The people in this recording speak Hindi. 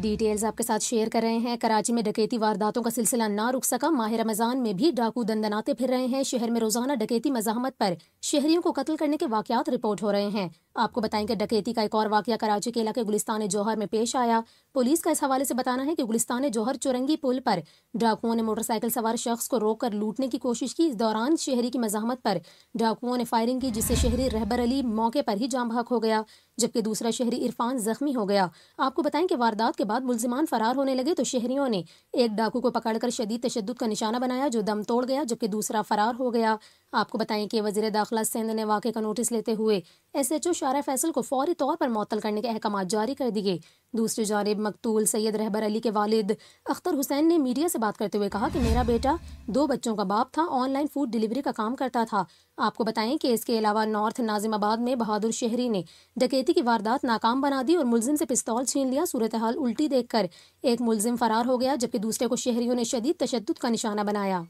डिटेल्स आपके साथ शेयर कर रहे हैं कराची में डकैती वारदातों का सिलसिला ना रुक सका माह रमजान में भी डाकू दंदनाते फिर रहे हैं शहर में रोजाना डकैती मजामत पर शहरियों को कत्ल करने के वाकत रिपोर्ट हो रहे हैं आपको बताएंगे डकैती का एक और वाक्य कराची के इलाके गुलिस्तान जौहर में पेश आया पुलिस का इस हवाले से बताना है कि गुलिस्तान जौहर चुरंगी पुल पर डाकुओं ने मोटरसाइकिल सवार शख्स को रोककर लूटने की कोशिश की इस दौरान शहरी की मजामत पर डाकुओं ने फायरिंग की जिससे शहरी रहबर अली मौके पर ही जाम भाग हो गया जबकि दूसरा शहरी इरफान जख्मी हो गया आपको बताएं कि वारदात के बाद मुलजिमान फरार होने लगे तो शहरियों ने एक डाकू को पकड़कर शदीद तशद का निशाना बनाया जो दम तोड़ गया जबकि दूसरा फरार हो गया आपको बताएं कि वजीर दाखिला सिंध ने वाक़े का नोटिस लेते हुए एस एच ओ शारा फैसल को फौरी तौर पर मअतल करने के अहकाम जारी कर दिए दूसरी जानब मकतूल सैयद रहबर अली के वालिद अख्तर हुसैन ने मीडिया से बात करते हुए कहा कि मेरा बेटा दो बच्चों का बाप था ऑनलाइन फूड डिलीवरी का काम करता था आपको बताएं कि इसके अलावा नॉर्थ नाजिमाबाद में बहादुर शहरी ने डकैती की वारदात नाकाम बना दी और मुलजिम से पिस्तौल छीन लिया सूरत हाल उल्टी देखकर एक मुलजिम फरार हो गया जबकि दूसरे को शहरियों ने शदीद तशद का निशाना बनाया